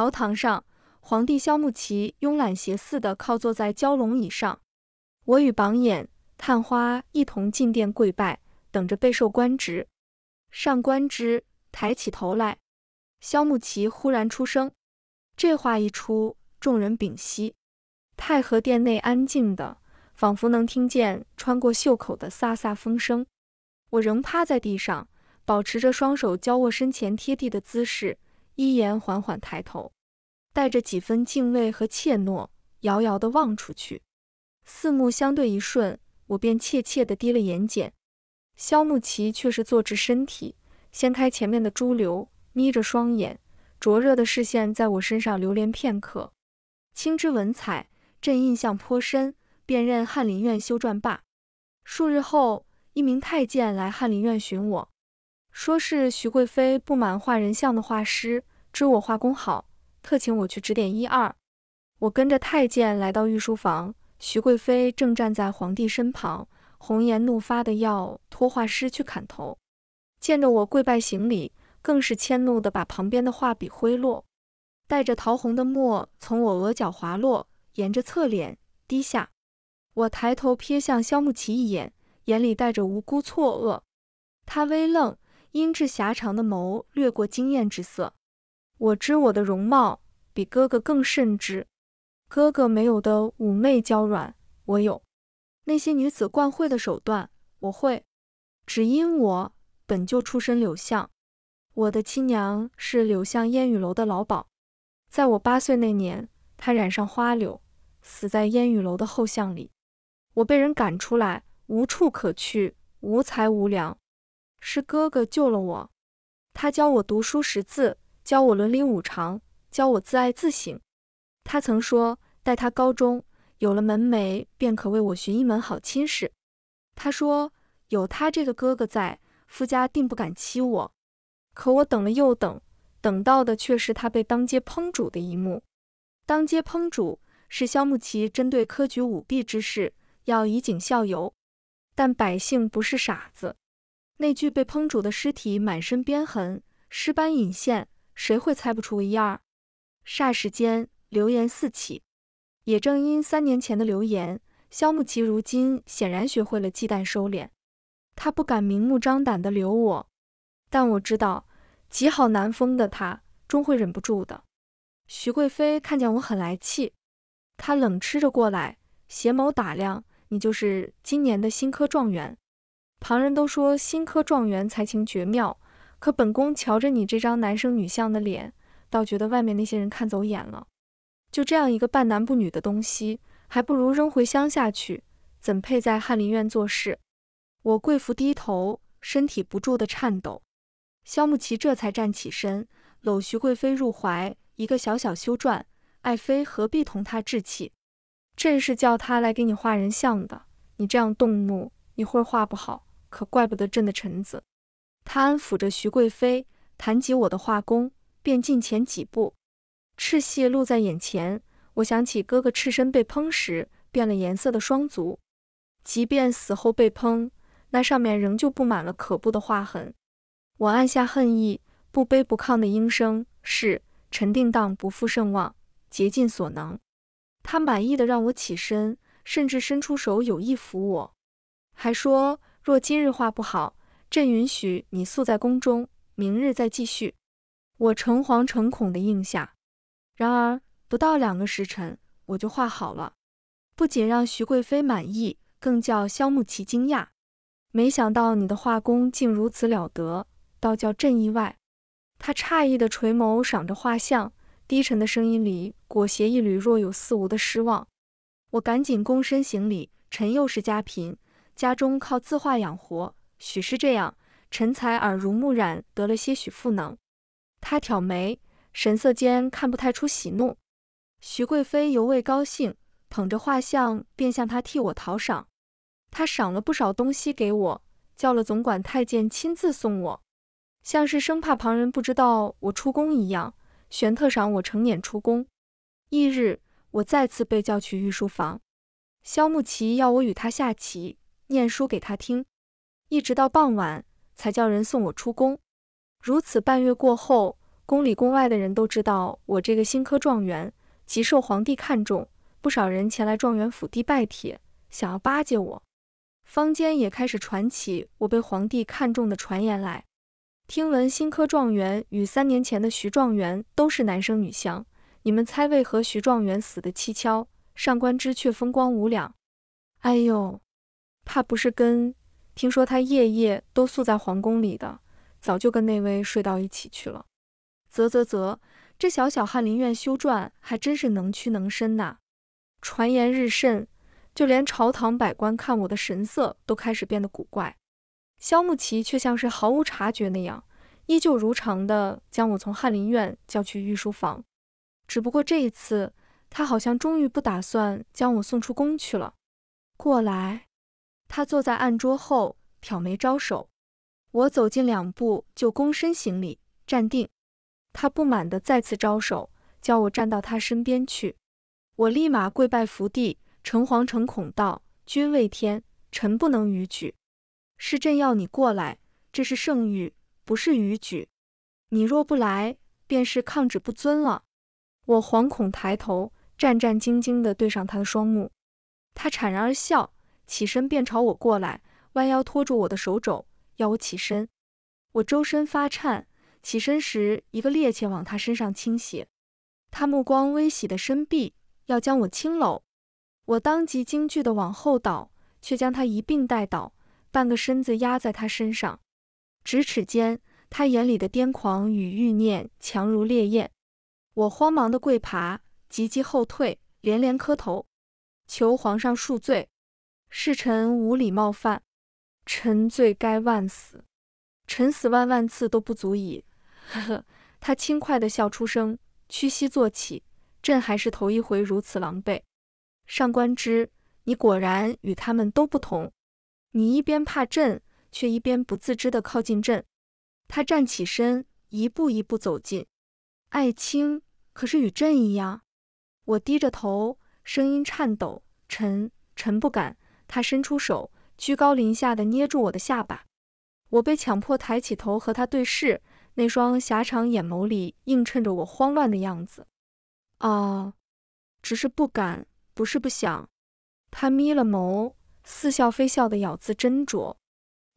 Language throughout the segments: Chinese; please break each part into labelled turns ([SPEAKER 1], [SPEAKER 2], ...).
[SPEAKER 1] 朝堂上，皇帝萧穆奇慵懒斜似的靠坐在蛟龙椅上。我与榜眼、探花一同进殿跪拜，等着备受官职。上官之抬起头来，萧穆奇忽然出声。这话一出，众人屏息，太和殿内安静的，仿佛能听见穿过袖口的飒飒风声。我仍趴在地上，保持着双手交握身前贴地的姿势。伊言缓缓抬头，带着几分敬畏和怯懦，遥遥地望出去。四目相对一瞬，我便怯怯地低了眼睑。萧暮奇却是坐直身体，掀开前面的珠流，眯着双眼，灼热的视线在我身上流连片刻。青之文采，朕印象颇深，便任翰林院修撰罢。数日后，一名太监来翰林院寻我，说是徐贵妃不满画人像的画师。知我画工好，特请我去指点一二。我跟着太监来到御书房，徐贵妃正站在皇帝身旁，红颜怒发的要拖画师去砍头。见着我跪拜行礼，更是迁怒的把旁边的画笔挥落，带着桃红的墨从我额角滑落，沿着侧脸滴下。我抬头瞥向萧暮奇一眼，眼里带着无辜错愕。他微愣，阴质狭长的眸掠过惊艳之色。我知我的容貌比哥哥更甚之，哥哥没有的妩媚娇软，我有；那些女子惯会的手段，我会。只因我本就出身柳巷，我的亲娘是柳巷烟雨楼的老鸨，在我八岁那年，她染上花柳，死在烟雨楼的后巷里。我被人赶出来，无处可去，无才无良，是哥哥救了我，他教我读书识字。教我伦理五常，教我自爱自省。他曾说，待他高中有了门楣，便可为我寻一门好亲事。他说，有他这个哥哥在，夫家定不敢欺我。可我等了又等，等到的却是他被当街烹煮的一幕。当街烹煮是萧慕琪针对科举舞弊之事，要以儆效尤。但百姓不是傻子，那具被烹煮的尸体满身鞭痕，尸斑隐现。谁会猜不出一二？霎时间，流言四起。也正因三年前的流言，萧慕齐如今显然学会了忌惮收敛，他不敢明目张胆的留我。但我知道，极好难封的他，终会忍不住的。徐贵妃看见我很来气，她冷吃着过来，邪眸打量你，就是今年的新科状元。旁人都说新科状元才情绝妙。可本宫瞧着你这张男生女相的脸，倒觉得外面那些人看走眼了。就这样一个半男不女的东西，还不如扔回乡下去，怎配在翰林院做事？我贵妇低头，身体不住的颤抖。萧慕琪这才站起身，搂徐贵妃入怀，一个小小修撰，爱妃何必同他置气？朕是叫他来给你画人像的，你这样动怒，一会儿画不好，可怪不得朕的臣子。他安抚着徐贵妃，谈及我的画工，便近前几步，赤蟹露在眼前。我想起哥哥赤身被烹时变了颜色的双足，即便死后被烹，那上面仍旧布满了可怖的划痕。我按下恨意，不卑不亢的应声：“是，臣定当不负盛望，竭尽所能。”他满意的让我起身，甚至伸出手有意扶我，还说：“若今日画不好。”朕允许你宿在宫中，明日再继续。我诚惶诚恐地应下。然而不到两个时辰，我就画好了，不仅让徐贵妃满意，更叫萧暮琪惊讶。没想到你的画工竟如此了得，倒叫朕意外。他诧异地垂眸赏着画像，低沉的声音里裹挟一缕若有似无的失望。我赶紧躬身行礼，臣又是家贫，家中靠字画养活。许是这样，陈才耳濡目染，得了些许赋能。他挑眉，神色间看不太出喜怒。徐贵妃尤为高兴，捧着画像便向他替我讨赏。他赏了不少东西给我，叫了总管太监亲自送我，像是生怕旁人不知道我出宫一样。玄特赏我成年出宫。翌日，我再次被叫去御书房，萧慕琪要我与他下棋，念书给他听。一直到傍晚才叫人送我出宫。如此半月过后，宫里宫外的人都知道我这个新科状元极受皇帝看重，不少人前来状元府邸拜帖，想要巴结我。坊间也开始传起我被皇帝看中的传言来。听闻新科状元与三年前的徐状元都是男生女相，你们猜为何徐状元死得蹊跷，上官之却风光无两？哎呦，怕不是跟……听说他夜夜都宿在皇宫里的，早就跟那位睡到一起去了。啧啧啧，这小小翰林院修撰还真是能屈能伸呐！传言日甚，就连朝堂百官看我的神色都开始变得古怪。萧慕奇却像是毫无察觉那样，依旧如常的将我从翰林院叫去御书房。只不过这一次，他好像终于不打算将我送出宫去了。过来。他坐在案桌后，挑眉招手，我走近两步就躬身行礼，站定。他不满的再次招手，叫我站到他身边去。我立马跪拜伏地，诚惶诚恐道：“君为天，臣不能逾矩。是朕要你过来，这是圣谕，不是逾矩。你若不来，便是抗旨不尊了。”我惶恐抬头，战战兢兢的对上他的双目。他惨然而笑。起身便朝我过来，弯腰拖住我的手肘，要我起身。我周身发颤，起身时一个趔趄往他身上倾斜。他目光微喜的伸臂，要将我轻搂。我当即惊惧的往后倒，却将他一并带倒，半个身子压在他身上。咫尺间，他眼里的癫狂与欲念强如烈焰。我慌忙的跪爬，急急后退，连连磕头，求皇上恕罪。是臣无礼冒犯，臣罪该万死，臣死万万次都不足以。呵呵，他轻快的笑出声，屈膝坐起。朕还是头一回如此狼狈。上官之，你果然与他们都不同。你一边怕朕，却一边不自知的靠近朕。他站起身，一步一步走近。爱卿可是与朕一样？我低着头，声音颤抖。臣臣不敢。他伸出手，居高临下的捏住我的下巴，我被强迫抬起头和他对视，那双狭长眼眸里映衬着我慌乱的样子。啊，只是不敢，不是不想。他眯了眸，似笑非笑的咬字斟酌，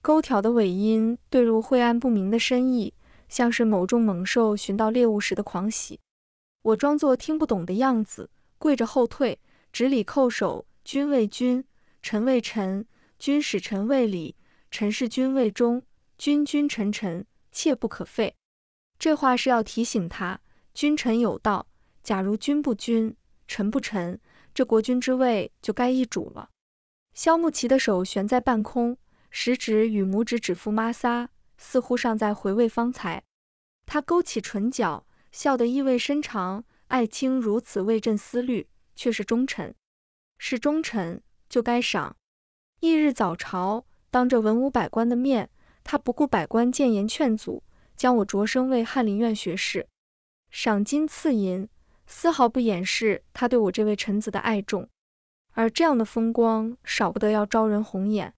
[SPEAKER 1] 勾挑的尾音对入晦暗不明的深意，像是某种猛兽寻到猎物时的狂喜。我装作听不懂的样子，跪着后退，执礼叩首，君为君。臣为臣，君使臣为礼，臣事君为忠，君君臣臣，切不可废。这话是要提醒他，君臣有道。假如君不君，臣不臣，这国君之位就该易主了。萧穆琪的手悬在半空，食指与拇指指腹摩挲，似乎尚在回味方才。他勾起唇角，笑得意味深长：“爱卿如此为朕思虑，却是忠臣，是忠臣。”就该赏。翌日早朝，当着文武百官的面，他不顾百官谏言劝阻，将我擢升为翰林院学士，赏金赐银，丝毫不掩饰他对我这位臣子的爱重。而这样的风光，少不得要招人红眼。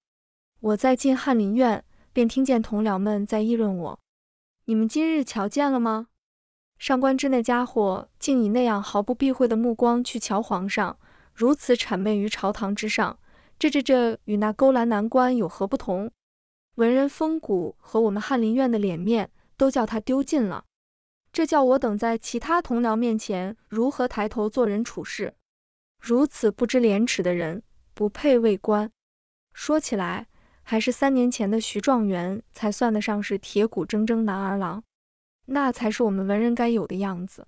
[SPEAKER 1] 我在进翰林院，便听见同僚们在议论我：“你们今日瞧见了吗？上官之那家伙，竟以那样毫不避讳的目光去瞧皇上。”如此谄媚于朝堂之上，这这这与那勾栏男官有何不同？文人风骨和我们翰林院的脸面都叫他丢尽了。这叫我等在其他同僚面前如何抬头做人处事？如此不知廉耻的人，不配为官。说起来，还是三年前的徐状元才算得上是铁骨铮铮男儿郎，那才是我们文人该有的样子。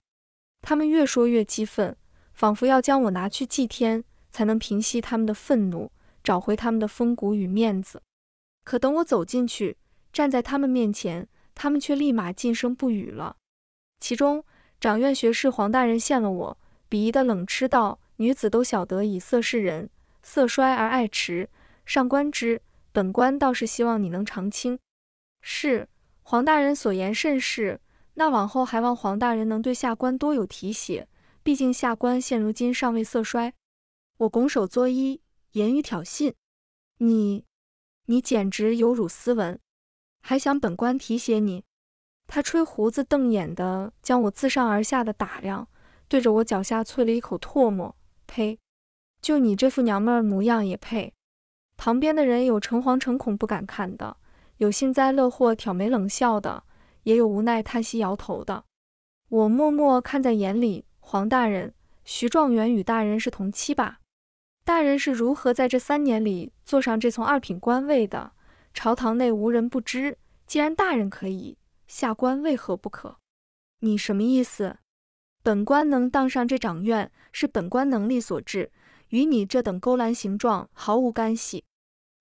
[SPEAKER 1] 他们越说越激愤。仿佛要将我拿去祭天，才能平息他们的愤怒，找回他们的风骨与面子。可等我走进去，站在他们面前，他们却立马噤声不语了。其中，长院学士黄大人见了我，鄙夷的冷嗤道：“女子都晓得以色侍人，色衰而爱弛。上官之，本官倒是希望你能长青。”是黄大人所言甚是，那往后还望黄大人能对下官多有提携。毕竟下官现如今尚未色衰，我拱手作揖，言语挑衅你，你简直有辱斯文，还想本官提携你？他吹胡子瞪眼的将我自上而下的打量，对着我脚下啐了一口唾沫，呸！就你这副娘们儿模样也配？旁边的人有诚惶诚恐不敢看的，有幸灾乐祸挑眉冷笑的，也有无奈叹息摇头的。我默默看在眼里。黄大人，徐状元与大人是同期吧？大人是如何在这三年里坐上这从二品官位的？朝堂内无人不知。既然大人可以，下官为何不可？你什么意思？本官能当上这掌院，是本官能力所致，与你这等勾栏形状毫无干系。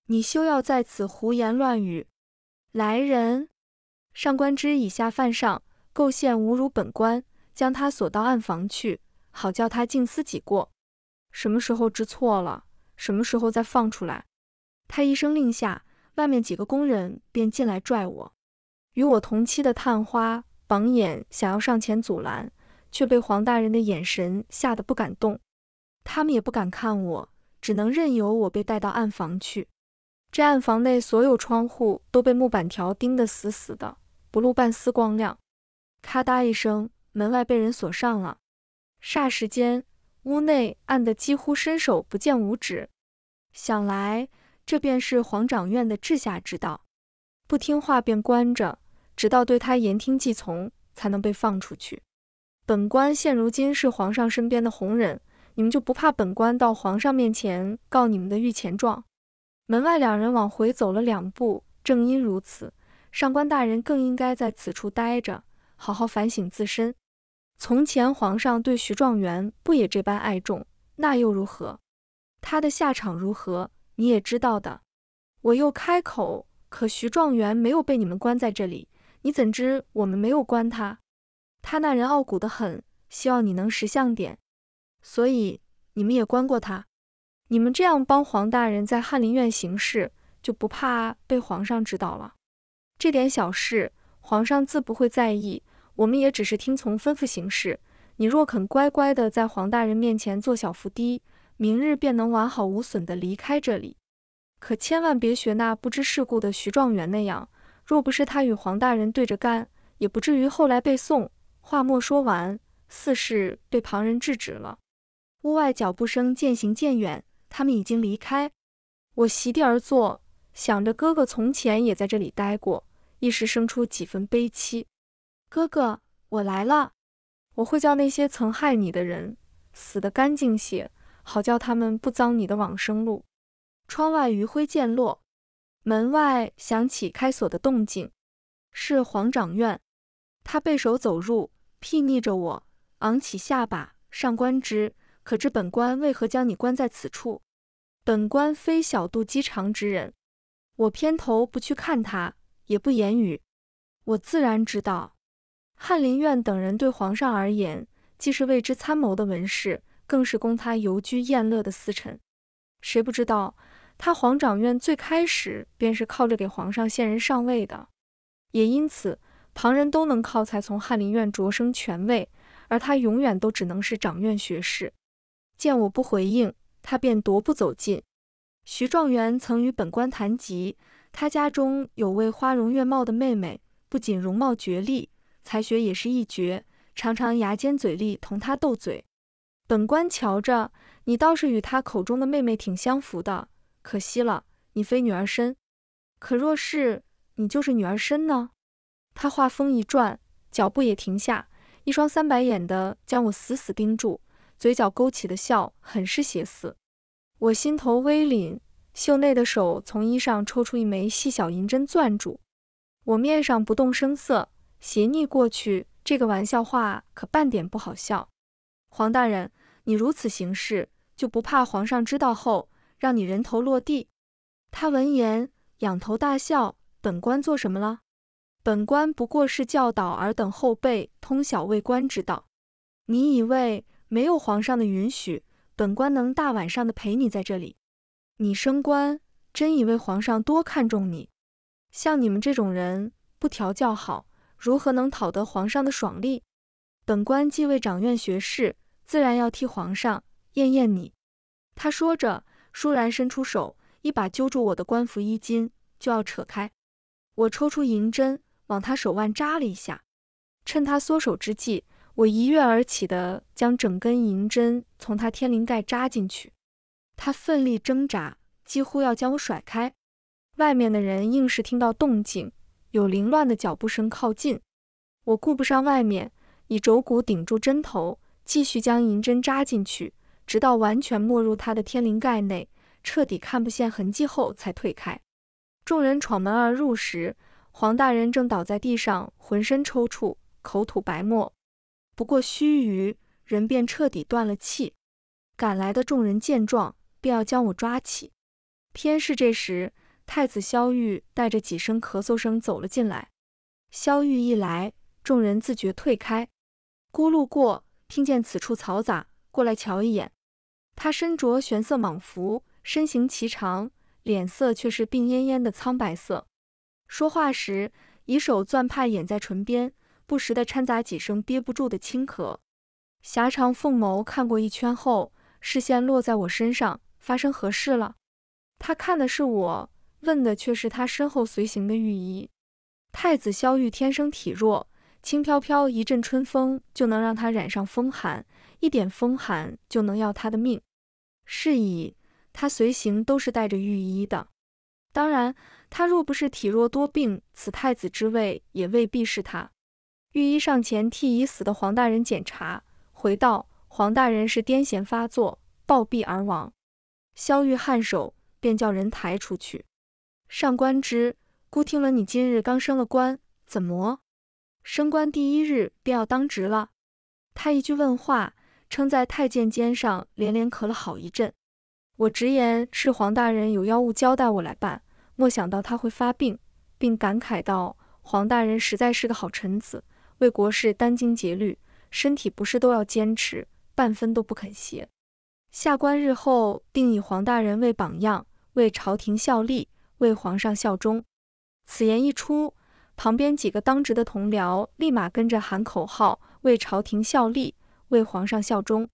[SPEAKER 1] 你休要在此胡言乱语！来人，上官之以下犯上，构陷侮辱本官。将他锁到暗房去，好叫他静思己过。什么时候知错了，什么时候再放出来。他一声令下，外面几个工人便进来拽我。与我同期的探花、榜眼想要上前阻拦，却被黄大人的眼神吓得不敢动。他们也不敢看我，只能任由我被带到暗房去。这暗房内所有窗户都被木板条钉得死死的，不露半丝光亮。咔嗒一声。门外被人锁上了，霎时间屋内暗得几乎伸手不见五指。想来这便是皇长院的治下之道，不听话便关着，直到对他言听计从才能被放出去。本官现如今是皇上身边的红人，你们就不怕本官到皇上面前告你们的御前状？门外两人往回走了两步，正因如此，上官大人更应该在此处待着，好好反省自身。从前皇上对徐状元不也这般爱重？那又如何？他的下场如何？你也知道的。我又开口，可徐状元没有被你们关在这里，你怎知我们没有关他？他那人傲骨得很，希望你能识相点。所以你们也关过他。你们这样帮黄大人在翰林院行事，就不怕被皇上知道了？这点小事，皇上自不会在意。我们也只是听从吩咐行事。你若肯乖乖地在黄大人面前做小伏低，明日便能完好无损地离开这里。可千万别学那不知世故的徐状元那样。若不是他与黄大人对着干，也不至于后来被送。话末说完，四世被旁人制止了。屋外脚步声渐行渐远，他们已经离开。我席地而坐，想着哥哥从前也在这里待过，一时生出几分悲戚。哥哥，我来了。我会叫那些曾害你的人死得干净些，好叫他们不脏你的往生路。窗外余晖渐落，门外响起开锁的动静，是黄长院。他背手走入，睥睨着我，昂起下巴：“上官之，可知本官为何将你关在此处？本官非小肚鸡肠之人。”我偏头不去看他，也不言语。我自然知道。翰林院等人对皇上而言，既是为之参谋的文士，更是供他游居宴乐的私臣。谁不知道他皇长院最开始便是靠着给皇上献人上位的？也因此，旁人都能靠才从翰林院擢升权位，而他永远都只能是长院学士。见我不回应，他便踱步走近。徐状元曾与本官谈及，他家中有位花容月貌的妹妹，不仅容貌绝丽。才学也是一绝，常常牙尖嘴利同他斗嘴。本官瞧着你倒是与他口中的妹妹挺相符的，可惜了，你非女儿身。可若是你就是女儿身呢？他话锋一转，脚步也停下，一双三白眼的将我死死盯住，嘴角勾起的笑很是邪肆。我心头微凛，袖内的手从衣上抽出一枚细小银针，攥住。我面上不动声色。斜睨过去，这个玩笑话可半点不好笑。黄大人，你如此行事，就不怕皇上知道后让你人头落地？他闻言仰头大笑：“本官做什么了？本官不过是教导尔等后辈通晓为官之道。你以为没有皇上的允许，本官能大晚上的陪你在这里？你升官，真以为皇上多看重你？像你们这种人，不调教好……”如何能讨得皇上的爽利？本官既为掌院学士，自然要替皇上验验你。他说着，倏然伸出手，一把揪住我的官服衣襟，就要扯开。我抽出银针，往他手腕扎了一下。趁他缩手之际，我一跃而起的将整根银针从他天灵盖扎进去。他奋力挣扎，几乎要将我甩开。外面的人硬是听到动静。有凌乱的脚步声靠近，我顾不上外面，以肘骨顶住针头，继续将银针扎进去，直到完全没入他的天灵盖内，彻底看不见痕迹后才退开。众人闯门而入时，黄大人正倒在地上，浑身抽搐，口吐白沫。不过须臾，人便彻底断了气。赶来的众人见状，便要将我抓起，偏是这时。太子萧玉带着几声咳嗽声走了进来。萧玉一来，众人自觉退开。孤路过，听见此处嘈杂，过来瞧一眼。他身着玄色蟒服，身形奇长，脸色却是病恹恹的苍白色。说话时，以手攥帕掩在唇边，不时的掺杂几声憋不住的轻咳。狭长凤眸看过一圈后，视线落在我身上。发生何事了？他看的是我。问的却是他身后随行的御医。太子萧玉天生体弱，轻飘飘一阵春风就能让他染上风寒，一点风寒就能要他的命，是以他随行都是带着御医的。当然，他若不是体弱多病，此太子之位也未必是他。御医上前替已死的黄大人检查，回道：“黄大人是癫痫发作，暴毙而亡。”萧玉颔首，便叫人抬出去。上官之姑，听闻你今日刚升了官，怎么？升官第一日便要当值了。他一句问话，撑在太监肩上，连连咳了好一阵。我直言是黄大人有要务交代我来办，莫想到他会发病，并感慨道：“黄大人实在是个好臣子，为国事殚精竭虑，身体不适都要坚持，半分都不肯歇。下官日后定以黄大人为榜样，为朝廷效力。”为皇上效忠，此言一出，旁边几个当值的同僚立马跟着喊口号：“为朝廷效力，为皇上效忠。”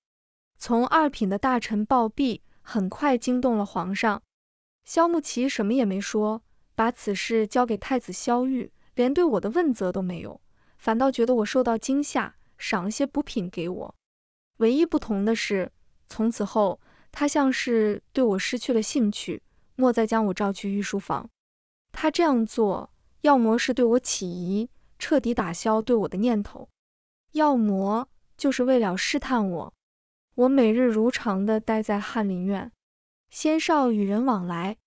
[SPEAKER 1] 从二品的大臣暴毙，很快惊动了皇上。萧穆奇什么也没说，把此事交给太子萧玉，连对我的问责都没有，反倒觉得我受到惊吓，赏了些补品给我。唯一不同的是，从此后他像是对我失去了兴趣。莫再将我召去御书房。他这样做，要么是对我起疑，彻底打消对我的念头；要么就是为了试探我。我每日如常地待在翰林院，先少与人往来。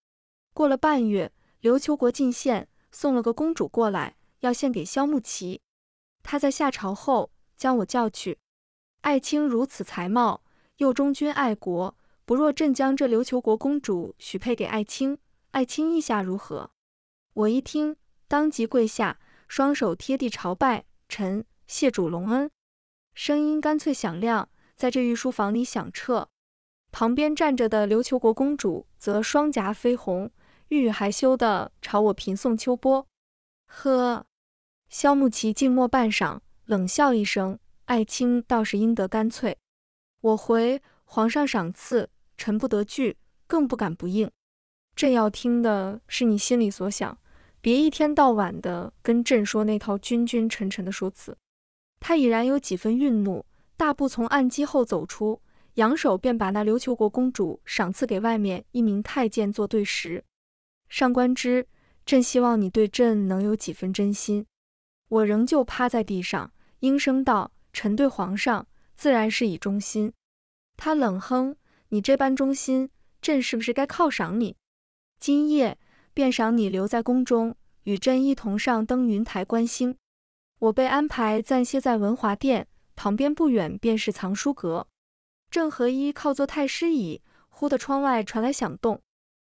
[SPEAKER 1] 过了半月，琉球国进献，送了个公主过来，要献给萧木齐。他在下朝后将我叫去。爱卿如此才貌，又忠君爱国。不若朕将这琉球国公主许配给爱卿，爱卿意下如何？我一听，当即跪下，双手贴地朝拜，臣谢主隆恩，声音干脆响亮，在这御书房里响彻。旁边站着的琉球国公主则双颊绯红，欲语还羞地朝我频送秋波。呵，萧慕琪静默半晌，冷笑一声：“爱卿倒是应得干脆。”我回皇上赏赐。臣不得拒，更不敢不应。朕要听的是你心里所想，别一天到晚的跟朕说那套君君臣臣的说辞。他已然有几分愠怒，大步从案几后走出，扬手便把那琉球国公主赏赐给外面一名太监做对食。上官之，朕希望你对朕能有几分真心。我仍旧趴在地上，应声道：“臣对皇上自然是以忠心。”他冷哼。你这般忠心，朕是不是该犒赏你？今夜便赏你留在宫中，与朕一同上登云台观星。我被安排暂歇在文华殿，旁边不远便是藏书阁。正合一靠坐太师椅，忽的窗外传来响动，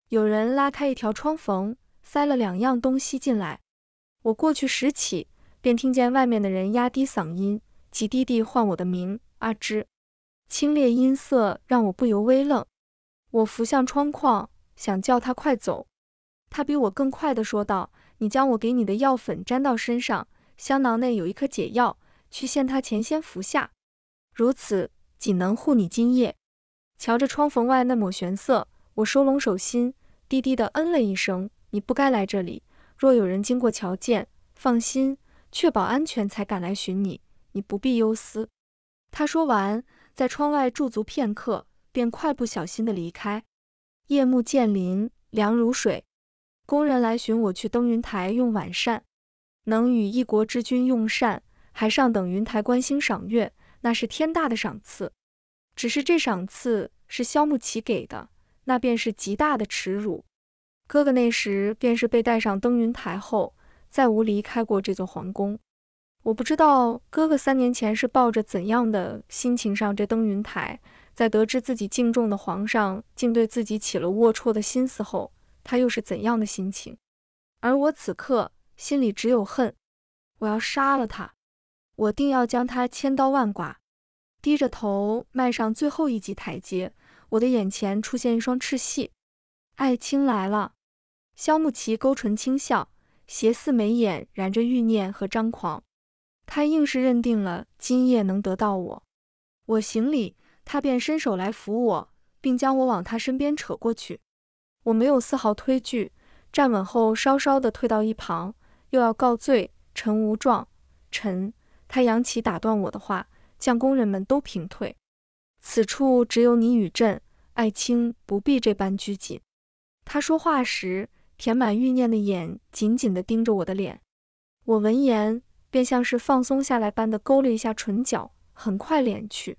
[SPEAKER 1] 有人拉开一条窗缝，塞了两样东西进来。我过去拾起，便听见外面的人压低嗓音，急低地唤我的名：阿芝。清冽音色让我不由微愣，我扶向窗框，想叫他快走。他比我更快的说道：“你将我给你的药粉沾到身上，香囊内有一颗解药，去献他前先服下，如此仅能护你今夜。”瞧着窗缝外那抹玄色，我收拢手心，低低的嗯了一声：“你不该来这里，若有人经过瞧见，放心，确保安全才敢来寻你，你不必忧思。”他说完。在窗外驻足片刻，便快步小心地离开。夜幕渐临，凉如水。工人来寻我去登云台用晚膳，能与一国之君用膳，还上等云台观星赏月，那是天大的赏赐。只是这赏赐是萧暮琪给的，那便是极大的耻辱。哥哥那时便是被带上登云台后，再无离开过这座皇宫。我不知道哥哥三年前是抱着怎样的心情上这登云台，在得知自己敬重的皇上竟对自己起了龌龊的心思后，他又是怎样的心情？而我此刻心里只有恨，我要杀了他，我定要将他千刀万剐。低着头迈上最后一级台阶，我的眼前出现一双赤细。爱卿来了，萧暮琪勾唇轻笑，斜肆眉眼燃着欲念和张狂。他硬是认定了今夜能得到我，我行礼，他便伸手来扶我，并将我往他身边扯过去。我没有丝毫推拒，站稳后稍稍地退到一旁，又要告罪，臣无状，臣。他扬起打断我的话，将工人们都平退。此处只有你与朕，爱卿不必这般拘谨。他说话时，填满欲念的眼紧紧地盯着我的脸。我闻言。便像是放松下来般的勾了一下唇角，很快敛去。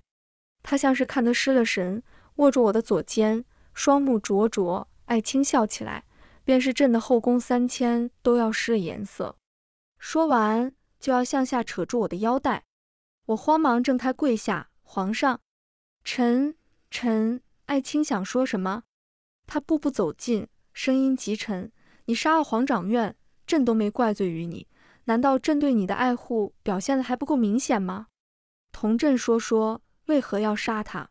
[SPEAKER 1] 他像是看得失了神，握住我的左肩，双目灼灼，爱卿笑起来，便是朕的后宫三千都要失了颜色。说完，就要向下扯住我的腰带，我慌忙挣开，跪下：“皇上，臣臣爱卿想说什么？”他步步走近，声音极沉：“你杀了皇长院，朕都没怪罪于你。”难道朕对你的爱护表现的还不够明显吗？同朕说说，为何要杀他？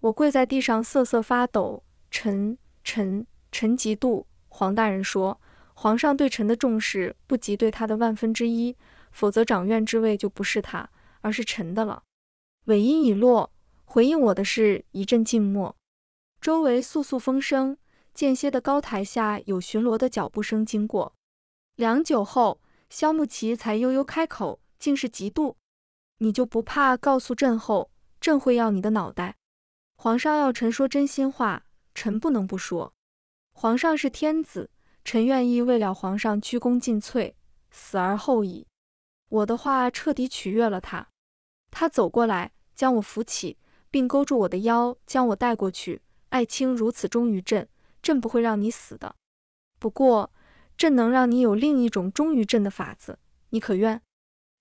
[SPEAKER 1] 我跪在地上瑟瑟发抖，臣臣臣嫉妒。黄大人说，皇上对臣的重视不及对他的万分之一，否则长院之位就不是他，而是臣的了。尾音已落，回应我的是一阵静默。周围簌簌风声，间歇的高台下有巡逻的脚步声经过。良久后。萧慕奇才悠悠开口，竟是嫉妒。你就不怕告诉朕后，朕会要你的脑袋？皇上要臣说真心话，臣不能不说。皇上是天子，臣愿意为了皇上鞠躬尽瘁，死而后已。我的话彻底取悦了他，他走过来将我扶起，并勾住我的腰，将我带过去。爱卿如此忠于朕，朕不会让你死的。不过。朕能让你有另一种忠于朕的法子，你可愿？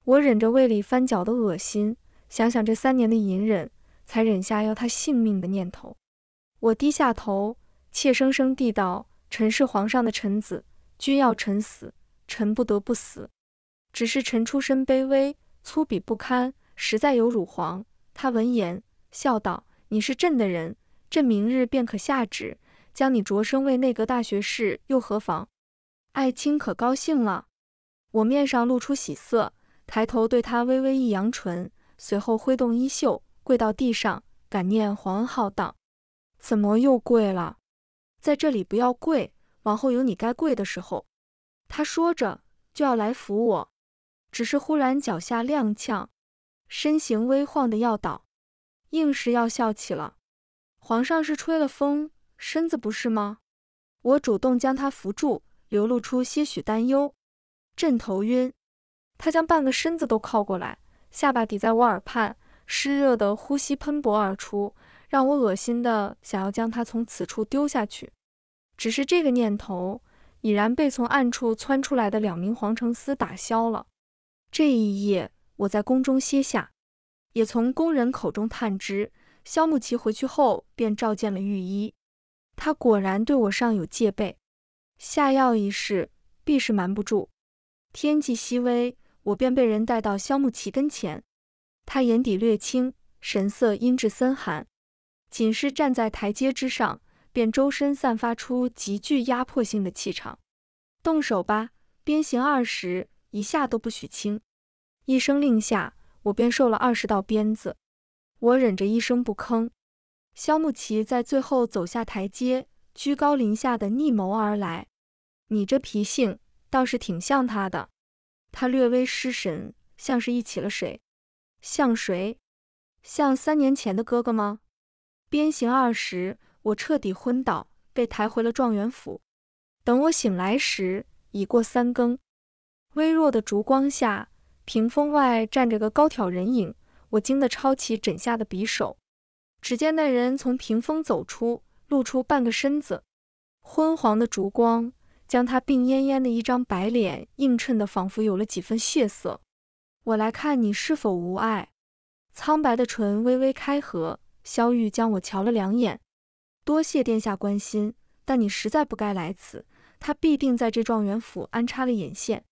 [SPEAKER 1] 我忍着胃里翻搅的恶心，想想这三年的隐忍，才忍下要他性命的念头。我低下头，怯生生地道：“臣是皇上的臣子，君要臣死，臣不得不死。只是臣出身卑微，粗鄙不堪，实在有辱皇。”他闻言笑道：“你是朕的人，朕明日便可下旨，将你擢升为内阁大学士，又何妨？”爱卿可高兴了，我面上露出喜色，抬头对他微微一扬唇，随后挥动衣袖，跪到地上，感念皇恩浩荡。怎么又跪了？在这里不要跪，往后有你该跪的时候。他说着就要来扶我，只是忽然脚下踉跄，身形微晃的要倒，硬是要笑起了。皇上是吹了风，身子不是吗？我主动将他扶住。流露出些许担忧，朕头晕，他将半个身子都靠过来，下巴抵在我耳畔，湿热的呼吸喷薄而出，让我恶心的想要将他从此处丢下去。只是这个念头已然被从暗处窜出来的两名黄城司打消了。这一夜，我在宫中歇下，也从宫人口中探知，萧穆奇回去后便召见了御医，他果然对我尚有戒备。下药一事，必是瞒不住。天际熹微，我便被人带到萧暮齐跟前。他眼底略青，神色阴鸷森寒，仅是站在台阶之上，便周身散发出极具压迫性的气场。动手吧，鞭刑二十，一下都不许轻。一声令下，我便受了二十道鞭子。我忍着，一声不吭。萧暮齐在最后走下台阶。居高临下的逆谋而来，你这脾性倒是挺像他的。他略微失神，像是忆起了谁，像谁？像三年前的哥哥吗？鞭刑二十，我彻底昏倒，被抬回了状元府。等我醒来时，已过三更。微弱的烛光下，屏风外站着个高挑人影。我惊得抄起枕下的匕首，只见那人从屏风走出。露出半个身子，昏黄的烛光将他病恹恹的一张白脸映衬的仿佛有了几分血色。我来看你是否无碍。苍白的唇微微开合，萧玉将我瞧了两眼。多谢殿下关心，但你实在不该来此。他必定在这状元府安插了眼线。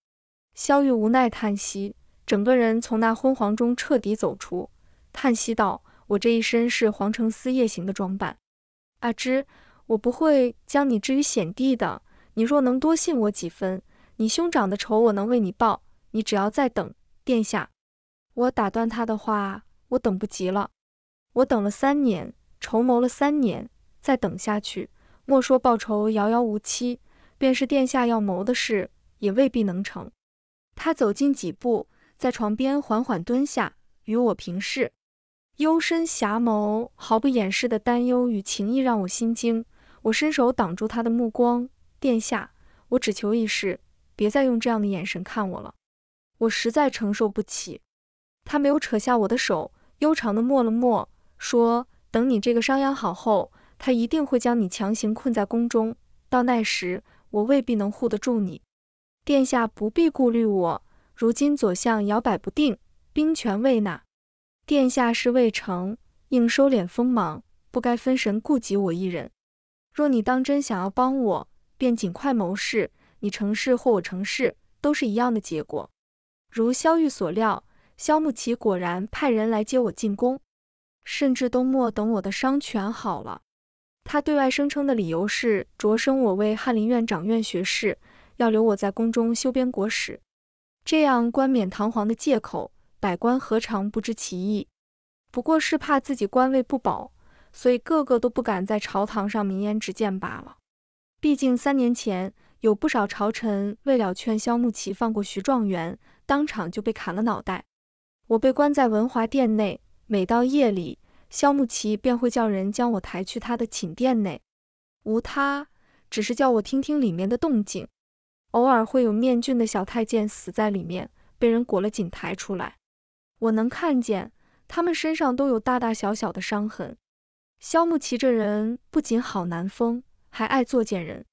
[SPEAKER 1] 萧玉无奈叹息，整个人从那昏黄中彻底走出，叹息道：“我这一身是皇城司夜行的装扮。”阿芝，我不会将你置于险地的。你若能多信我几分，你兄长的仇我能为你报。你只要再等，殿下。我打断他的话，我等不及了。我等了三年，筹谋了三年，再等下去，莫说报仇遥遥无期，便是殿下要谋的事，也未必能成。他走近几步，在床边缓缓蹲下，与我平视。幽深狭眸，毫不掩饰的担忧与情意让我心惊。我伸手挡住他的目光，殿下，我只求一事，别再用这样的眼神看我了，我实在承受不起。他没有扯下我的手，悠长的默了默，说：“等你这个伤养好后，他一定会将你强行困在宫中，到那时，我未必能护得住你。殿下不必顾虑我，如今左相摇摆不定，兵权未纳。”殿下是未成，应收敛锋芒，不该分神顾及我一人。若你当真想要帮我，便尽快谋事。你成事或我成事，都是一样的结果。如萧玉所料，萧暮齐果然派人来接我进宫，甚至都没等我的伤全好了。他对外声称的理由是擢升我为翰林院长院学士，要留我在宫中修编国史。这样冠冕堂皇的借口。百官何尝不知其意？不过是怕自己官位不保，所以个个都不敢在朝堂上明言直谏罢了。毕竟三年前，有不少朝臣为了劝萧暮琪放过徐状元，当场就被砍了脑袋。我被关在文华殿内，每到夜里，萧暮琪便会叫人将我抬去他的寝殿内，无他，只是叫我听听里面的动静。偶尔会有面俊的小太监死在里面，被人裹了锦抬出来。我能看见他们身上都有大大小小的伤痕。萧暮骑这人不仅好难封，还爱作贱人。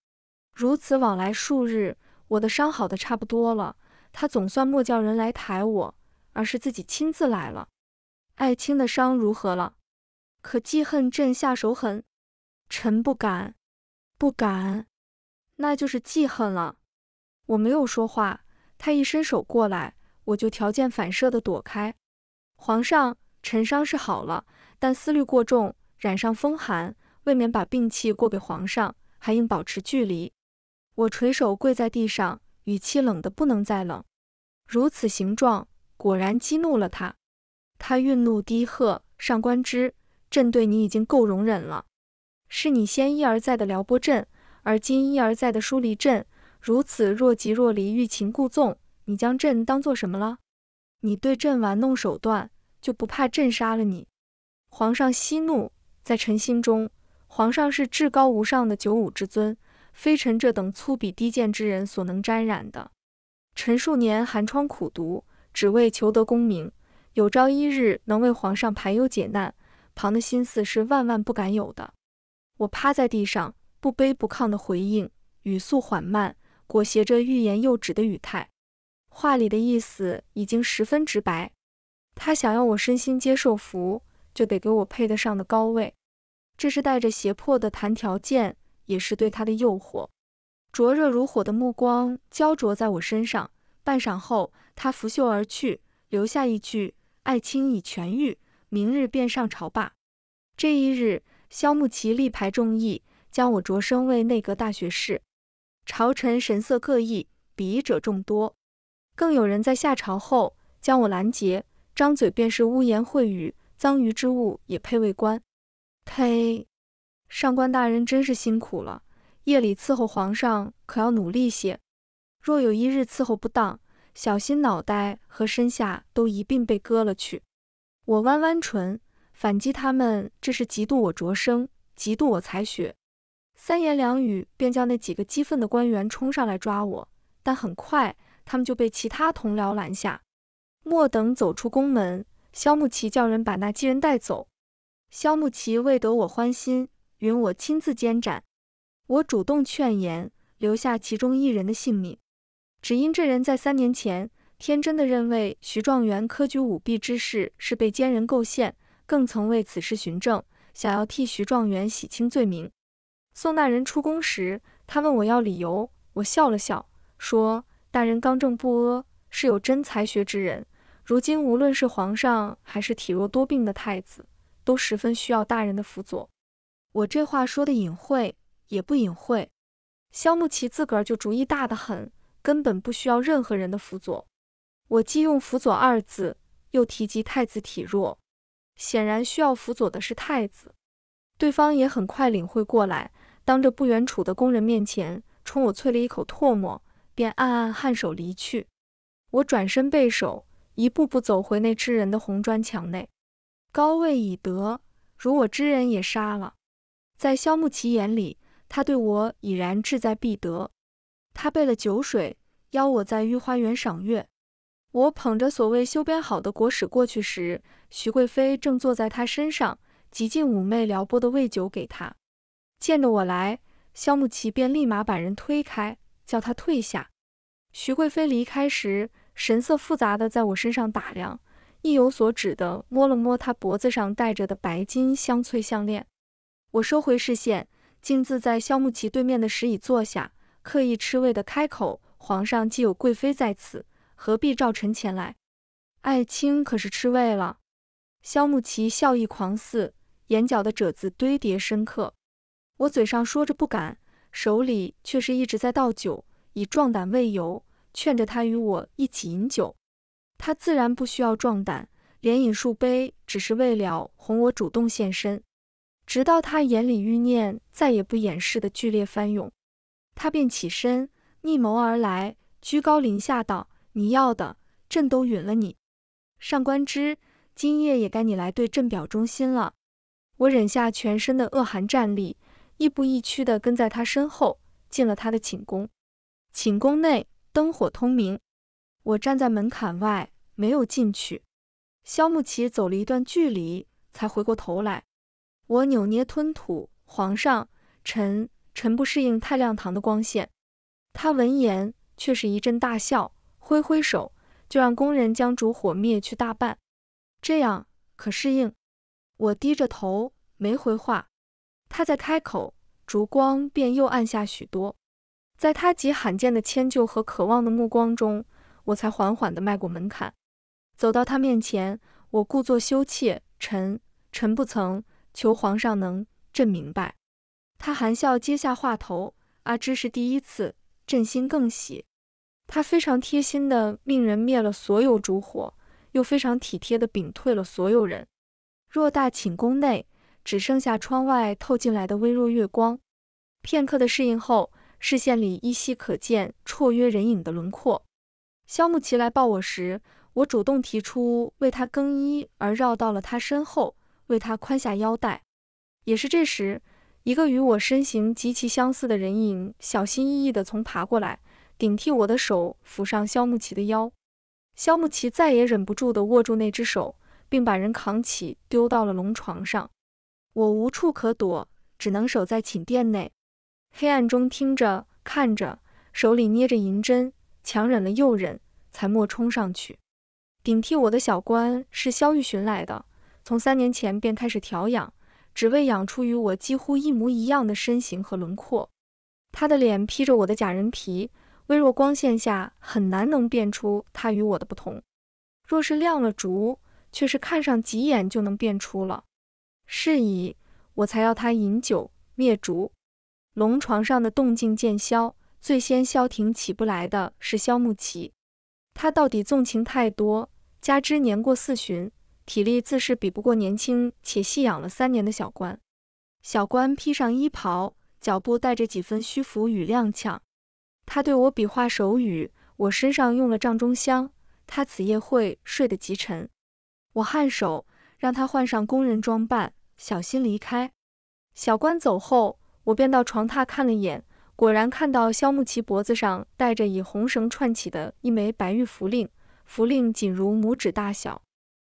[SPEAKER 1] 如此往来数日，我的伤好的差不多了。他总算莫叫人来抬我，而是自己亲自来了。爱卿的伤如何了？可记恨朕下手狠？臣不敢，不敢。那就是记恨了。我没有说话，他一伸手过来。我就条件反射的躲开。皇上，臣伤是好了，但思虑过重，染上风寒，未免把病气过给皇上，还应保持距离。我垂手跪在地上，语气冷的不能再冷。如此形状，果然激怒了他。他愠怒低喝：“上官之，朕对你已经够容忍了。是你先一而再的撩拨朕，而今一而再的疏离朕，如此若即若离，欲擒故纵。”你将朕当做什么了？你对朕玩弄手段，就不怕朕杀了你？皇上息怒，在臣心中，皇上是至高无上的九五之尊，非臣这等粗鄙低贱之人所能沾染的。臣数年寒窗苦读，只为求得功名，有朝一日能为皇上排忧解难，旁的心思是万万不敢有的。我趴在地上，不卑不亢地回应，语速缓慢，裹挟着欲言又止的语态。话里的意思已经十分直白，他想要我身心接受服，就得给我配得上的高位。这是带着胁迫的谈条件，也是对他的诱惑。灼热如火的目光焦灼在我身上，半晌后，他拂袖而去，留下一句：“爱卿已痊愈，明日便上朝罢。”这一日，萧暮琪力排众议，将我擢升为内阁大学士。朝臣神色各异，鄙夷者众多。更有人在下朝后将我拦截，张嘴便是污言秽语，脏鱼之物也配为官？呸！上官大人真是辛苦了，夜里伺候皇上可要努力些。若有一日伺候不当，小心脑袋和身下都一并被割了去。我弯弯唇反击他们，这是嫉妒我着生，嫉妒我采血。三言两语便叫那几个激愤的官员冲上来抓我，但很快。他们就被其他同僚拦下。莫等走出宫门，萧穆奇叫人把那几人带走。萧穆奇为得我欢心，允我亲自监斩。我主动劝言，留下其中一人的性命，只因这人在三年前天真的认为徐状元科举舞弊之事是被奸人构陷，更曾为此事寻证，想要替徐状元洗清罪名。宋大人出宫时，他问我要理由，我笑了笑说。大人刚正不阿，是有真才学之人。如今无论是皇上还是体弱多病的太子，都十分需要大人的辅佐。我这话说的隐晦，也不隐晦。萧慕奇自个儿就主意大得很，根本不需要任何人的辅佐。我既用“辅佐”二字，又提及太子体弱，显然需要辅佐的是太子。对方也很快领会过来，当着不远处的工人面前，冲我啐了一口唾沫。便暗暗颔首离去。我转身背手，一步步走回那吃人的红砖墙内。高位已得，如我之人也杀了。在萧暮奇眼里，他对我已然志在必得。他备了酒水，邀我在御花园赏月。我捧着所谓修编好的国史过去时，徐贵妃正坐在他身上，极尽妩媚撩拨的喂酒给他。见着我来，萧暮奇便立马把人推开。叫他退下。徐贵妃离开时，神色复杂的在我身上打量，意有所指的摸了摸她脖子上戴着的白金香翠项链。我收回视线，径自在萧暮齐对面的石椅坐下，刻意吃味的开口：“皇上既有贵妃在此，何必召臣前来？”爱卿可是吃味了？萧暮齐笑意狂肆，眼角的褶子堆叠深刻。我嘴上说着不敢。手里却是一直在倒酒，以壮胆为由，劝着他与我一起饮酒。他自然不需要壮胆，连饮数杯，只是为了哄我主动现身。直到他眼里欲念再也不掩饰的剧烈翻涌，他便起身，逆谋而来，居高临下道：“你要的，朕都允了你。上官之，今夜也该你来对朕表忠心了。”我忍下全身的恶寒，站立。亦步亦趋地跟在他身后，进了他的寝宫。寝宫内灯火通明，我站在门槛外，没有进去。萧暮奇走了一段距离，才回过头来。我扭捏吞吐：“皇上，臣臣不适应太亮堂的光线。”他闻言却是一阵大笑，挥挥手就让工人将烛火灭去大半。这样可适应。我低着头没回话。他在开口，烛光便又暗下许多。在他极罕见的迁就和渴望的目光中，我才缓缓地迈过门槛，走到他面前。我故作羞怯：“臣，臣不曾求皇上能，朕明白。”他含笑接下话头：“阿芝是第一次，朕心更喜。”他非常贴心地命人灭了所有烛火，又非常体贴地屏退了所有人。偌大寝宫内。只剩下窗外透进来的微弱月光。片刻的适应后，视线里依稀可见绰约人影的轮廓。肖慕齐来抱我时，我主动提出为他更衣，而绕到了他身后，为他宽下腰带。也是这时，一个与我身形极其相似的人影小心翼翼地从爬过来，顶替我的手扶上肖慕齐的腰。肖慕齐再也忍不住的握住那只手，并把人扛起丢到了龙床上。我无处可躲，只能守在寝殿内，黑暗中听着、看着，手里捏着银针，强忍了又忍，才没冲上去。顶替我的小官是萧玉寻来的，从三年前便开始调养，只为养出与我几乎一模一样的身形和轮廓。他的脸披着我的假人皮，微弱光线下很难能辨出他与我的不同；若是亮了烛，却是看上几眼就能辨出了。是以，我才要他饮酒灭烛。龙床上的动静渐消，最先消停起不来的，是萧木齐。他到底纵情太多，加之年过四旬，体力自是比不过年轻且细养了三年的小官。小官披上衣袍，脚步带着几分虚浮与踉跄。他对我比划手语，我身上用了帐中香，他此夜会睡得极沉。我颔首。让他换上工人装扮，小心离开。小关走后，我便到床榻看了一眼，果然看到萧暮奇脖子上戴着以红绳串起的一枚白玉符令，符令仅如拇指大小。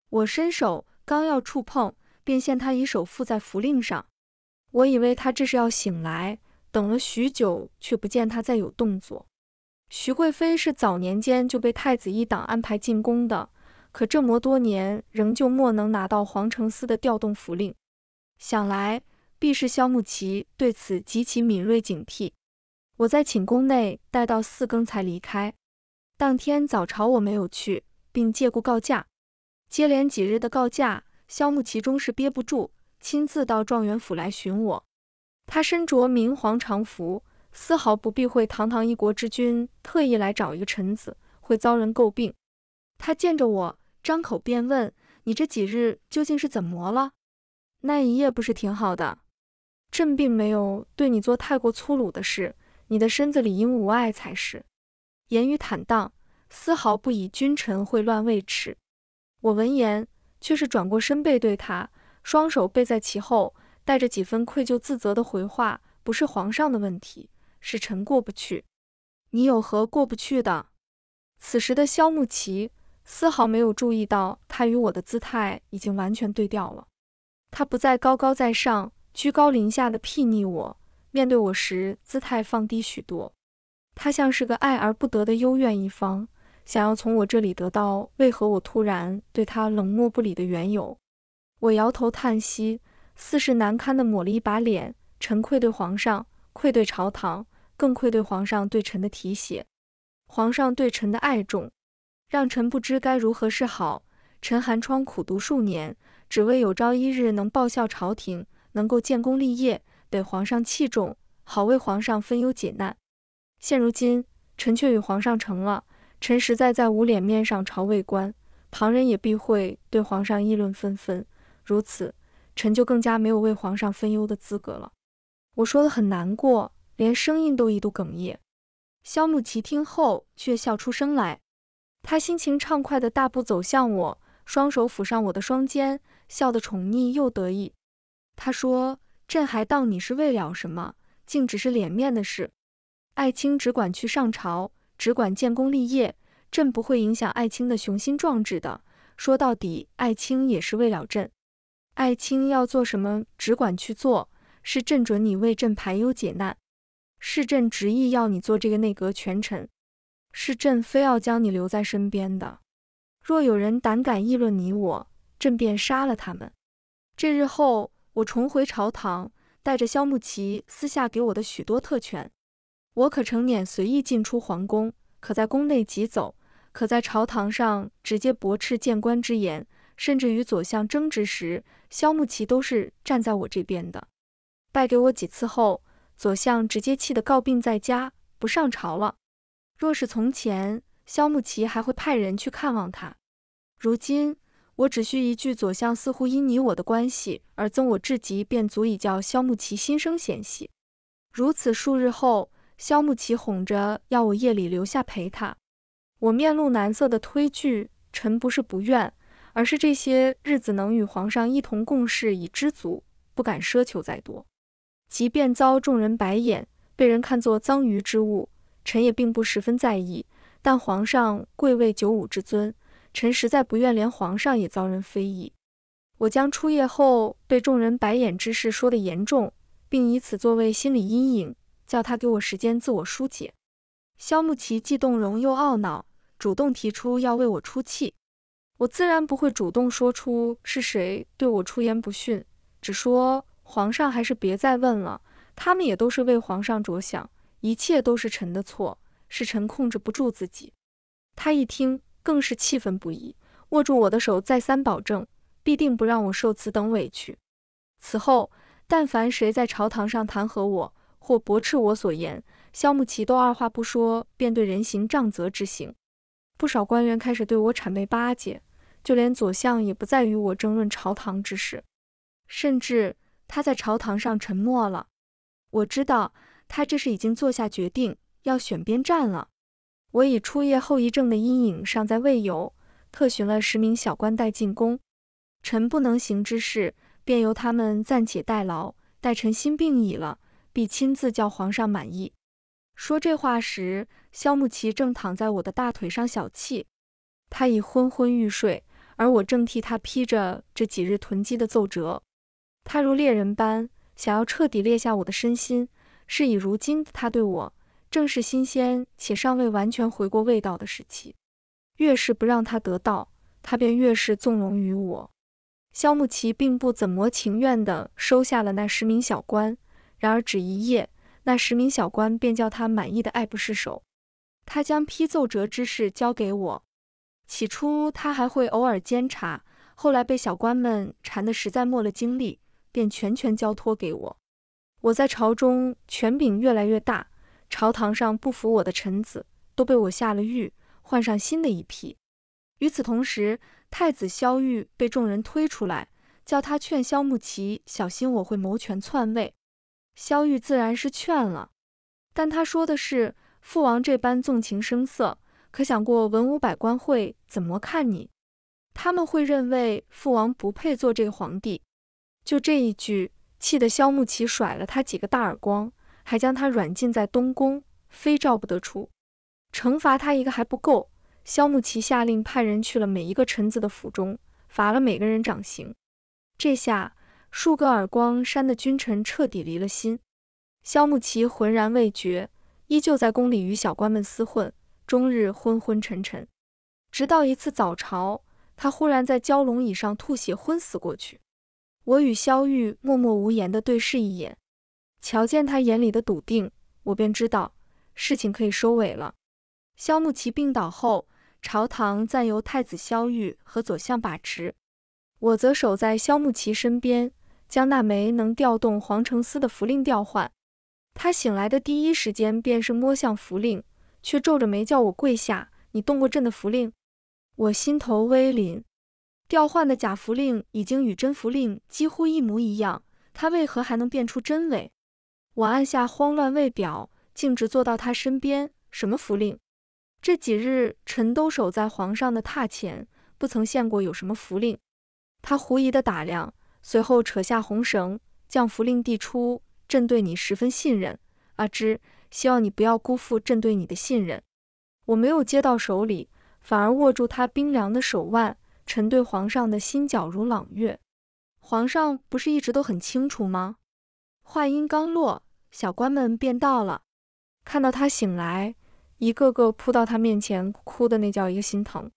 [SPEAKER 1] 我伸手刚要触碰，便见他一手附在符令上。我以为他这是要醒来，等了许久，却不见他再有动作。徐贵妃是早年间就被太子一党安排进宫的。可这么多年，仍旧莫能拿到皇城司的调动符令，想来必是萧穆奇对此极其敏锐警惕。我在寝宫内待到四更才离开。当天早朝我没有去，并借故告假。接连几日的告假，萧穆齐终是憋不住，亲自到状元府来寻我。他身着明黄常服，丝毫不避讳，堂堂一国之君特意来找一个臣子，会遭人诟病。他见着我。张口便问：“你这几日究竟是怎么了？那一夜不是挺好的？朕并没有对你做太过粗鲁的事，你的身子理应无碍才是。”言语坦荡，丝毫不以君臣会乱为耻。我闻言，却是转过身背对他，双手背在其后，带着几分愧疚自责的回话：“不是皇上的问题，是臣过不去。”你有何过不去的？此时的萧穆琪丝毫没有注意到，他与我的姿态已经完全对调了。他不再高高在上、居高临下的睥睨我，面对我时姿态放低许多。他像是个爱而不得的幽怨一方，想要从我这里得到为何我突然对他冷漠不理的缘由。我摇头叹息，似是难堪地抹了一把脸，臣愧对皇上，愧对朝堂，更愧对皇上对臣的提携，皇上对臣的爱重。让臣不知该如何是好。臣寒窗苦读数年，只为有朝一日能报效朝廷，能够建功立业，得皇上器重，好为皇上分忧解难。现如今，臣却与皇上成了，臣实在再无脸面上朝为官，旁人也必会对皇上议论纷纷。如此，臣就更加没有为皇上分忧的资格了。我说的很难过，连声音都一度哽咽。萧慕琪听后却笑出声来。他心情畅快地大步走向我，双手抚上我的双肩，笑得宠溺又得意。他说：“朕还当你是为了什么？竟只是脸面的事。爱卿只管去上朝，只管建功立业，朕不会影响爱卿的雄心壮志的。说到底，爱卿也是为了朕。爱卿要做什么，只管去做。是朕准你为朕排忧解难，是朕执意要你做这个内阁权臣。”是朕非要将你留在身边的。若有人胆敢议论你我，朕便杀了他们。这日后，我重回朝堂，带着萧穆齐私下给我的许多特权，我可成免随意进出皇宫，可在宫内急走，可在朝堂上直接驳斥谏官之言，甚至与左相争执时，萧穆齐都是站在我这边的。败给我几次后，左相直接气得告病在家，不上朝了。若是从前，萧穆奇还会派人去看望他。如今，我只需一句“左相似乎因你我的关系而憎我至极”，便足以叫萧穆奇心生嫌隙。如此数日后，萧穆奇哄着要我夜里留下陪他，我面露难色的推拒。臣不是不愿，而是这些日子能与皇上一同共事已知足，不敢奢求再多。即便遭众人白眼，被人看作赃鱼之物。臣也并不十分在意，但皇上贵为九五之尊，臣实在不愿连皇上也遭人非议。我将初夜后被众人白眼之事说得严重，并以此作为心理阴影，叫他给我时间自我疏解。萧暮琪既动容又懊恼，主动提出要为我出气。我自然不会主动说出是谁对我出言不逊，只说皇上还是别再问了，他们也都是为皇上着想。一切都是臣的错，是臣控制不住自己。他一听，更是气愤不已，握住我的手，再三保证，必定不让我受此等委屈。此后，但凡谁在朝堂上弹劾我或驳斥我所言，萧慕琪都二话不说，便对人行杖责之刑。不少官员开始对我谄媚巴结，就连左相也不再与我争论朝堂之事，甚至他在朝堂上沉默了。我知道。他这是已经做下决定，要选边站了。我以初夜后遗症的阴影尚在未有，特寻了十名小官代进宫。臣不能行之事，便由他们暂且代劳。待臣心病已了，必亲自叫皇上满意。说这话时，萧慕琪正躺在我的大腿上小憩，他已昏昏欲睡，而我正替他披着这几日囤积的奏折。他如猎人般，想要彻底猎下我的身心。是以如今他对我正是新鲜且尚未完全回过味道的时期，越是不让他得到，他便越是纵容于我。萧暮奇并不怎么情愿的收下了那十名小官，然而只一夜，那十名小官便叫他满意的爱不释手。他将批奏折之事交给我，起初他还会偶尔监察，后来被小官们缠得实在没了精力，便全权交托给我。我在朝中权柄越来越大，朝堂上不服我的臣子都被我下了狱，换上新的一批。与此同时，太子萧玉被众人推出来，叫他劝萧慕齐小心，我会谋权篡位。萧玉自然是劝了，但他说的是：“父王这般纵情声色，可想过文武百官会怎么看你？他们会认为父王不配做这个皇帝。”就这一句。气得萧穆奇甩了他几个大耳光，还将他软禁在东宫，非召不得出。惩罚他一个还不够，萧穆奇下令派人去了每一个臣子的府中，罚了每个人掌刑。这下数个耳光扇的君臣彻底离了心。萧穆奇浑然未觉，依旧在宫里与小官们厮混，终日昏昏沉沉。直到一次早朝，他忽然在蛟龙椅上吐血，昏死过去。我与萧玉默默无言地对视一眼，瞧见他眼里的笃定，我便知道事情可以收尾了。萧穆齐病倒后，朝堂暂由太子萧玉和左相把持，我则守在萧穆齐身边，将那枚能调动皇城司的符令调换。他醒来的第一时间便是摸向符令，却皱着眉叫我跪下：“你动过朕的符令？”我心头微凛。调换的假符令已经与真符令几乎一模一样，他为何还能辨出真伪？我按下慌乱未表，径直坐到他身边。什么符令？这几日臣都守在皇上的榻前，不曾见过有什么符令。他狐疑地打量，随后扯下红绳，将符令递出。朕对你十分信任，阿芝，希望你不要辜负朕对你的信任。我没有接到手里，反而握住他冰凉的手腕。臣对皇上的心皎如朗月，皇上不是一直都很清楚吗？话音刚落，小官们便到了，看到他醒来，一个个扑到他面前，哭的那叫一个心疼。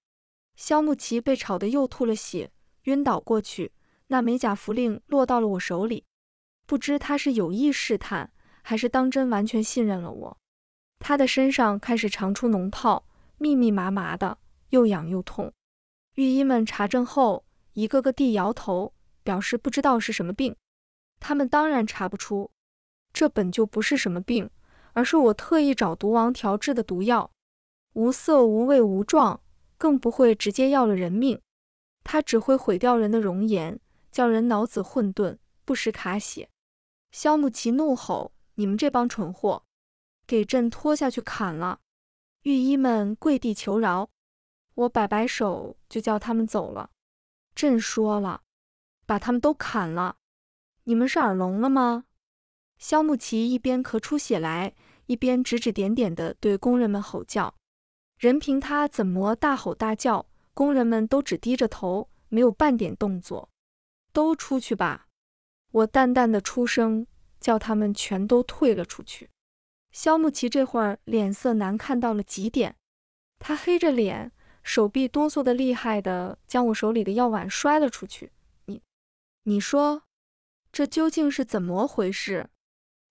[SPEAKER 1] 萧慕琪被吵得又吐了血，晕倒过去。那美甲符令落到了我手里，不知他是有意试探，还是当真完全信任了我。他的身上开始长出脓泡，密密麻麻的，又痒又痛。御医们查证后，一个个地摇头，表示不知道是什么病。他们当然查不出，这本就不是什么病，而是我特意找毒王调制的毒药，无色无味无状，更不会直接要了人命。它只会毁掉人的容颜，叫人脑子混沌，不时卡血。萧木奇怒吼：“你们这帮蠢货，给朕拖下去砍了！”御医们跪地求饶。我摆摆手，就叫他们走了。朕说了，把他们都砍了！你们是耳聋了吗？肖木奇一边咳出血来，一边指指点点地对工人们吼叫。任凭他怎么大吼大叫，工人们都只低着头，没有半点动作。都出去吧！我淡淡的出声，叫他们全都退了出去。肖木奇这会儿脸色难看到了极点，他黑着脸。手臂哆嗦的厉害的，将我手里的药碗摔了出去。你，你说，这究竟是怎么回事？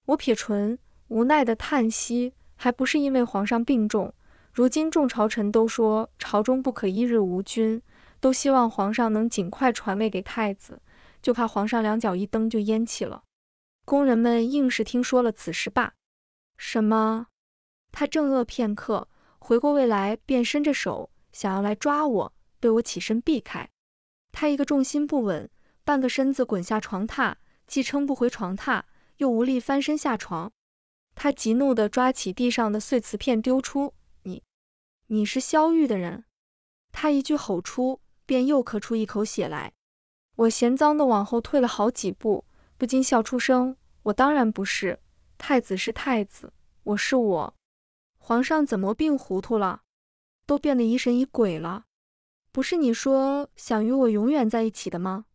[SPEAKER 1] 我撇唇，无奈的叹息，还不是因为皇上病重。如今众朝臣都说朝中不可一日无君，都希望皇上能尽快传位给太子，就怕皇上两脚一蹬就咽气了。宫人们硬是听说了此事罢。什么？他怔愕片刻，回过味来，便伸着手。想要来抓我，被我起身避开。他一个重心不稳，半个身子滚下床榻，既撑不回床榻，又无力翻身下床。他急怒地抓起地上的碎瓷片丢出：“你，你是萧玉的人！”他一句吼出，便又咳出一口血来。我嫌脏的往后退了好几步，不禁笑出声：“我当然不是，太子是太子，我是我。皇上怎么病糊涂了？”都变得疑神疑鬼了，不是你说想与我永远在一起的吗？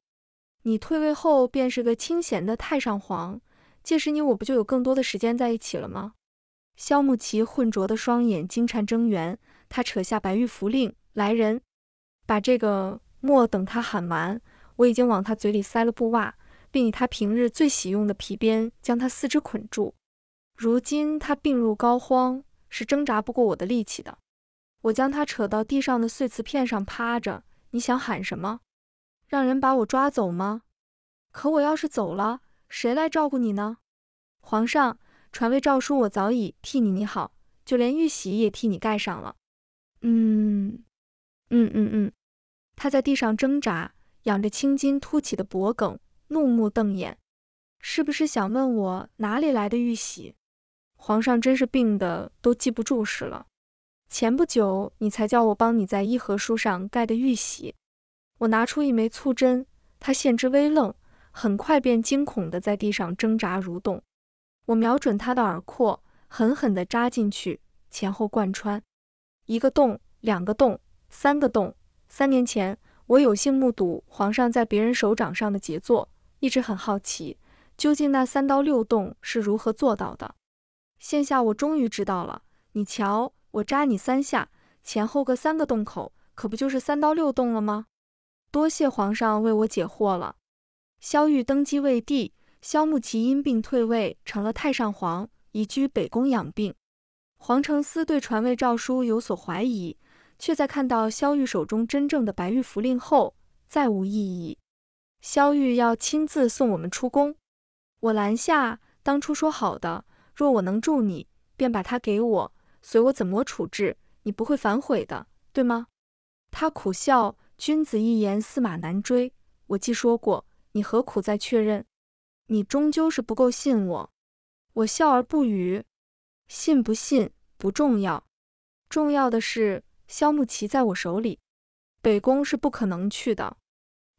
[SPEAKER 1] 你退位后便是个清闲的太上皇，届时你我不就有更多的时间在一起了吗？萧暮琪浑浊的双眼惊颤睁圆，他扯下白玉符令，来人，把这个莫等他喊完，我已经往他嘴里塞了布袜，并以他平日最喜用的皮鞭将他四肢捆住。如今他病入膏肓，是挣扎不过我的力气的。我将他扯到地上的碎瓷片上趴着，你想喊什么？让人把我抓走吗？可我要是走了，谁来照顾你呢？皇上传位诏书我早已替你拟好，就连玉玺也替你盖上了。嗯，嗯嗯嗯。他在地上挣扎，仰着青筋凸起的脖颈，怒目瞪眼，是不是想问我哪里来的玉玺？皇上真是病得都记不住事了。前不久，你才叫我帮你在一盒书上盖的玉玺，我拿出一枚粗针，他先之微愣，很快便惊恐地在地上挣扎蠕动。我瞄准他的耳廓，狠狠地扎进去，前后贯穿，一个洞，两个洞，三个洞。三年前，我有幸目睹皇上在别人手掌上的杰作，一直很好奇，究竟那三刀六洞是如何做到的。现下我终于知道了，你瞧。我扎你三下，前后各三个洞口，可不就是三刀六洞了吗？多谢皇上为我解惑了。萧玉登基为帝，萧穆奇因病退位，成了太上皇，移居北宫养病。黄承思对传位诏书有所怀疑，却在看到萧玉手中真正的白玉符令后，再无异议。萧玉要亲自送我们出宫，我拦下。当初说好的，若我能助你，便把它给我。随我怎么处置，你不会反悔的，对吗？他苦笑：“君子一言，驷马难追。我既说过，你何苦再确认？你终究是不够信我。”我笑而不语。信不信不重要，重要的是萧木齐在我手里，北宫是不可能去的。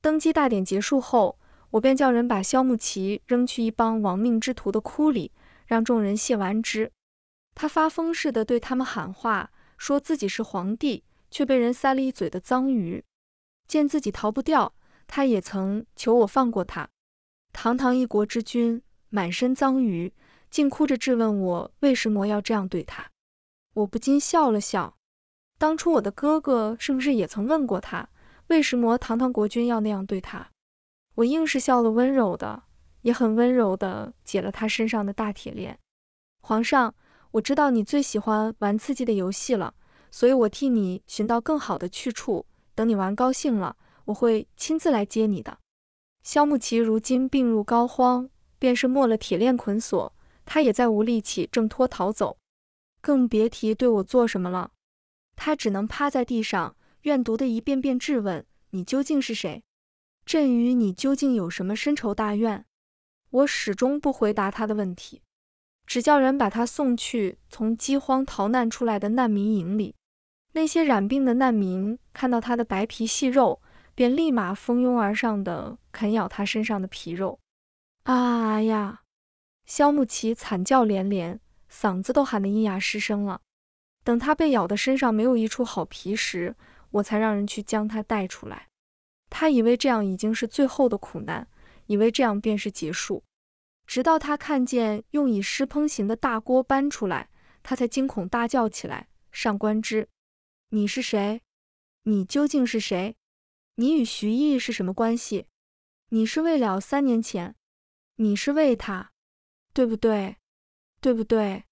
[SPEAKER 1] 登基大典结束后，我便叫人把萧木齐扔去一帮亡命之徒的窟里，让众人谢完之。他发疯似的对他们喊话，说自己是皇帝，却被人塞了一嘴的脏鱼。见自己逃不掉，他也曾求我放过他。堂堂一国之君，满身脏鱼，竟哭着质问我为什么要这样对他。我不禁笑了笑。当初我的哥哥是不是也曾问过他，为什么堂堂国君要那样对他？我硬是笑了，温柔的，也很温柔的解了他身上的大铁链。皇上。我知道你最喜欢玩刺激的游戏了，所以我替你寻到更好的去处。等你玩高兴了，我会亲自来接你的。萧慕齐如今病入膏肓，便是没了铁链捆锁，他也再无力气挣脱逃走，更别提对我做什么了。他只能趴在地上，怨毒的一遍遍质问：“你究竟是谁？朕与你究竟有什么深仇大怨？”我始终不回答他的问题。只叫人把他送去从饥荒逃难出来的难民营里。那些染病的难民看到他的白皮细肉，便立马蜂拥而上的啃咬他身上的皮肉。啊呀！肖暮奇惨叫连连，嗓子都喊得喑哑失声了。等他被咬得身上没有一处好皮时，我才让人去将他带出来。他以为这样已经是最后的苦难，以为这样便是结束。直到他看见用以湿烹刑的大锅搬出来，他才惊恐大叫起来：“上官之，你是谁？你究竟是谁？你与徐毅是什么关系？你是为了三年前？你是为他，对不对？对不对？”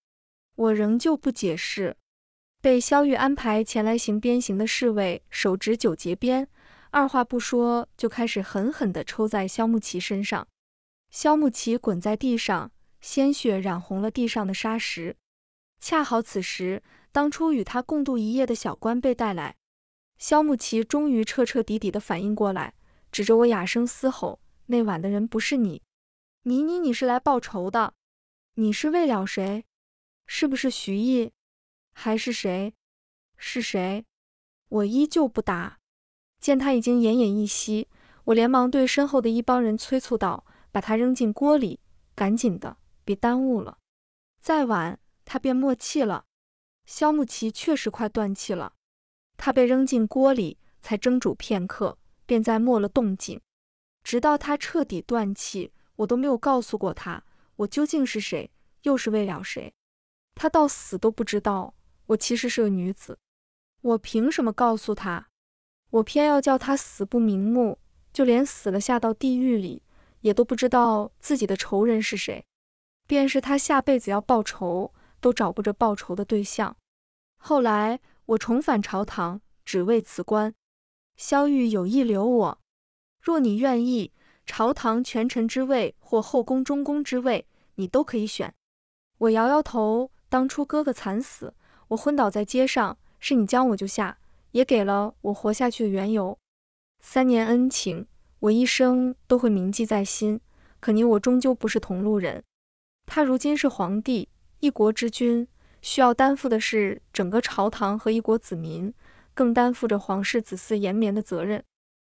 [SPEAKER 1] 我仍旧不解释。被萧玉安排前来行鞭刑的侍卫，手执九节鞭，二话不说就开始狠狠地抽在萧暮奇身上。肖慕奇滚在地上，鲜血染红了地上的沙石。恰好此时，当初与他共度一夜的小关被带来。肖慕奇终于彻彻底底的反应过来，指着我哑声嘶吼：“那晚的人不是你，你你你是来报仇的？你是为了谁？是不是徐毅？还是谁？是谁？”我依旧不答。见他已经奄奄一息，我连忙对身后的一帮人催促道。把他扔进锅里，赶紧的，别耽误了。再晚他便没气了。肖木奇确实快断气了。他被扔进锅里，才蒸煮片刻，便再没了动静。直到他彻底断气，我都没有告诉过他我究竟是谁，又是为了谁。他到死都不知道我其实是个女子。我凭什么告诉他？我偏要叫他死不瞑目，就连死了下到地狱里。也都不知道自己的仇人是谁，便是他下辈子要报仇，都找不着报仇的对象。后来我重返朝堂，只为辞官。萧玉有意留我，若你愿意，朝堂权臣之位或后宫中宫之位，你都可以选。我摇摇头，当初哥哥惨死，我昏倒在街上，是你将我就下，也给了我活下去的缘由。三年恩情。我一生都会铭记在心，可你我终究不是同路人。他如今是皇帝，一国之君，需要担负的是整个朝堂和一国子民，更担负着皇室子嗣延绵的责任。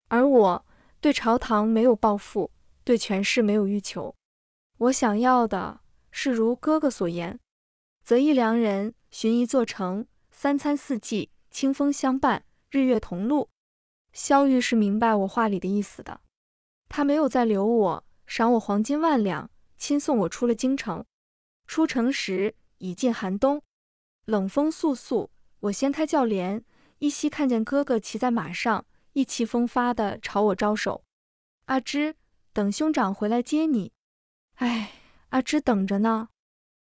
[SPEAKER 1] 而我对朝堂没有抱负，对权势没有欲求。我想要的是如哥哥所言，择一良人，寻一座城，三餐四季，清风相伴，日月同路。萧玉是明白我话里的意思的，他没有再留我，赏我黄金万两，亲送我出了京城。出城时已近寒冬，冷风簌簌，我掀开轿帘，依稀看见哥哥骑在马上，意气风发的朝我招手：“阿芝，等兄长回来接你。”哎，阿芝等着呢。